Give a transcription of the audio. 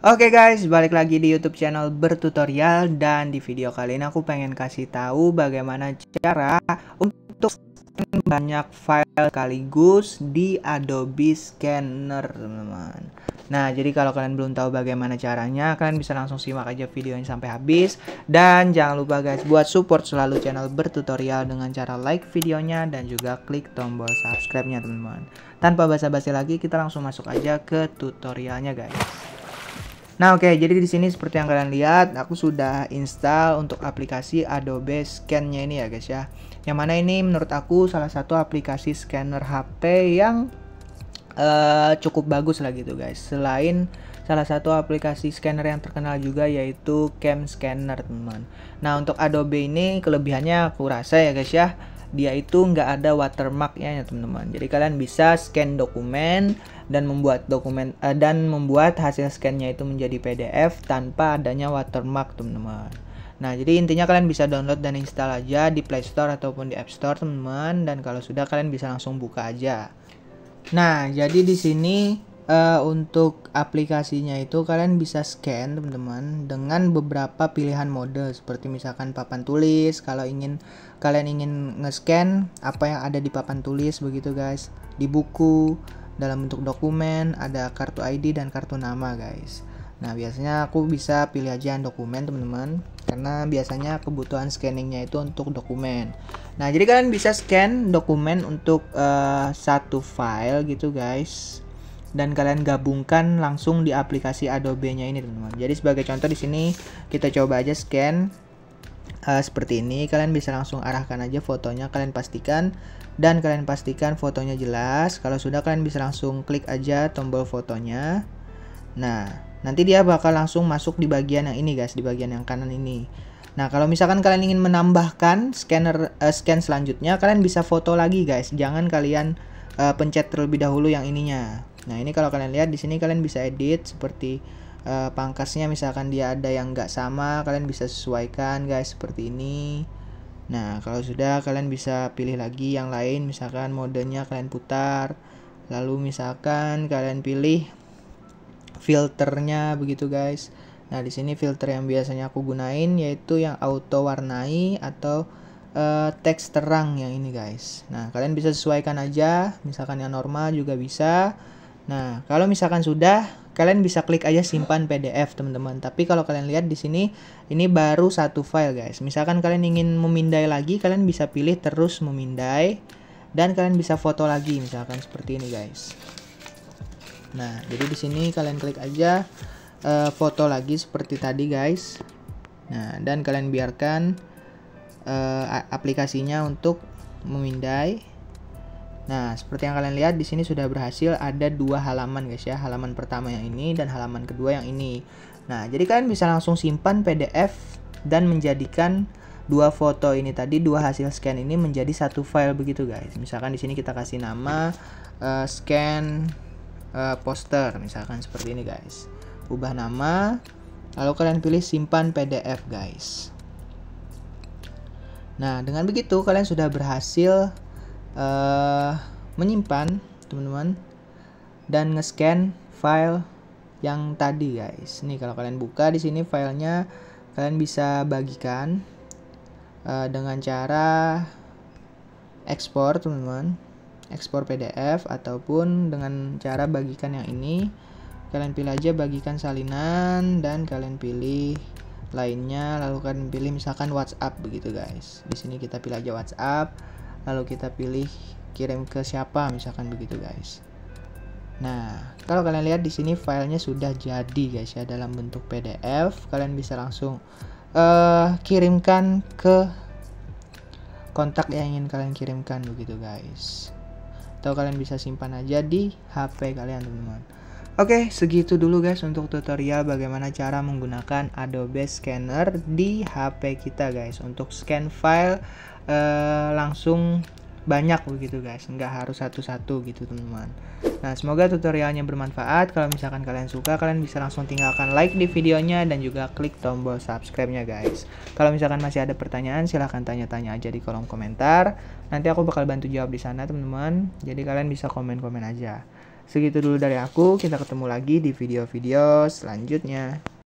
Oke okay guys, balik lagi di YouTube channel bertutorial dan di video kali ini aku pengen kasih tahu bagaimana cara untuk banyak file sekaligus di Adobe Scanner, teman-teman. Nah, jadi kalau kalian belum tahu bagaimana caranya, kalian bisa langsung simak aja videonya sampai habis dan jangan lupa guys buat support selalu channel bertutorial dengan cara like videonya dan juga klik tombol subscribe-nya, teman-teman. Tanpa basa-basi lagi, kita langsung masuk aja ke tutorialnya, guys. Nah, oke, okay, jadi di sini seperti yang kalian lihat, aku sudah install untuk aplikasi Adobe Scan-nya ini ya, guys ya. Yang mana ini menurut aku salah satu aplikasi scanner HP yang uh, cukup bagus lah gitu, guys. Selain salah satu aplikasi scanner yang terkenal juga yaitu Cam Scanner, teman. Nah, untuk Adobe ini kelebihannya aku rasa ya, guys ya dia itu nggak ada watermarknya ya teman-teman. Jadi kalian bisa scan dokumen dan membuat dokumen uh, dan membuat hasil scannya itu menjadi PDF tanpa adanya watermark teman-teman. Nah, jadi intinya kalian bisa download dan install aja di Play Store ataupun di App Store, teman-teman. Dan kalau sudah kalian bisa langsung buka aja. Nah, jadi di sini uh, untuk aplikasinya itu kalian bisa scan teman-teman dengan beberapa pilihan mode seperti misalkan papan tulis kalau ingin kalian ingin nge-scan apa yang ada di papan tulis begitu guys di buku dalam bentuk dokumen ada kartu ID dan kartu nama guys nah biasanya aku bisa pilih aja dokumen teman-teman karena biasanya kebutuhan scanningnya itu untuk dokumen nah jadi kalian bisa scan dokumen untuk uh, satu file gitu guys dan kalian gabungkan langsung di aplikasi Adobe-nya ini teman-teman. Jadi sebagai contoh di sini kita coba aja scan uh, seperti ini kalian bisa langsung arahkan aja fotonya kalian pastikan dan kalian pastikan fotonya jelas kalau sudah kalian bisa langsung klik aja tombol fotonya nah nanti dia bakal langsung masuk di bagian yang ini guys di bagian yang kanan ini nah kalau misalkan kalian ingin menambahkan scanner uh, scan selanjutnya kalian bisa foto lagi guys jangan kalian uh, pencet terlebih dahulu yang ininya Nah, ini kalau kalian lihat di sini kalian bisa edit seperti uh, pangkasnya misalkan dia ada yang nggak sama, kalian bisa sesuaikan guys seperti ini. Nah, kalau sudah kalian bisa pilih lagi yang lain misalkan modenya kalian putar. Lalu misalkan kalian pilih filternya begitu guys. Nah, di sini filter yang biasanya aku gunain yaitu yang auto warnai atau uh, teks terang yang ini guys. Nah, kalian bisa sesuaikan aja, misalkan yang normal juga bisa Nah, kalau misalkan sudah, kalian bisa klik aja simpan PDF, teman-teman. Tapi kalau kalian lihat di sini, ini baru satu file, guys. Misalkan kalian ingin memindai lagi, kalian bisa pilih terus memindai dan kalian bisa foto lagi misalkan seperti ini, guys. Nah, jadi di sini kalian klik aja uh, foto lagi seperti tadi, guys. Nah, dan kalian biarkan uh, aplikasinya untuk memindai Nah, seperti yang kalian lihat di sini sudah berhasil ada dua halaman guys ya, halaman pertama yang ini dan halaman kedua yang ini. Nah, jadi kalian bisa langsung simpan PDF dan menjadikan dua foto ini tadi, dua hasil scan ini menjadi satu file begitu guys. Misalkan di sini kita kasih nama uh, scan uh, poster misalkan seperti ini guys. Ubah nama, lalu kalian pilih simpan PDF guys. Nah, dengan begitu kalian sudah berhasil uh, menyimpan teman-teman dan nge-scan file yang tadi guys. Nih kalau kalian buka di sini filenya kalian bisa bagikan uh, dengan cara ekspor teman-teman, ekspor PDF ataupun dengan cara bagikan yang ini. Kalian pilih aja bagikan salinan dan kalian pilih lainnya lalu kalian pilih misalkan WhatsApp begitu guys. Di sini kita pilih aja WhatsApp lalu kita pilih kirim ke siapa misalkan begitu guys nah kalau kalian lihat di sini filenya sudah jadi guys ya dalam bentuk PDF kalian bisa langsung uh, kirimkan ke kontak yang ingin kalian kirimkan begitu guys atau kalian bisa simpan aja di HP kalian teman-teman Oke, segitu dulu guys untuk tutorial bagaimana cara menggunakan Adobe Scanner di HP kita guys untuk scan file uh, langsung banyak begitu guys, nggak harus satu-satu gitu teman-teman. Nah, semoga tutorialnya bermanfaat. Kalau misalkan kalian suka, kalian bisa langsung tinggalkan like di videonya dan juga klik tombol subscribe-nya guys. Kalau misalkan masih ada pertanyaan, silahkan tanya-tanya aja di kolom komentar. Nanti aku bakal bantu jawab di sana teman-teman. Jadi kalian bisa komen-komen aja. Segitu dulu dari aku, kita ketemu lagi di video-video selanjutnya.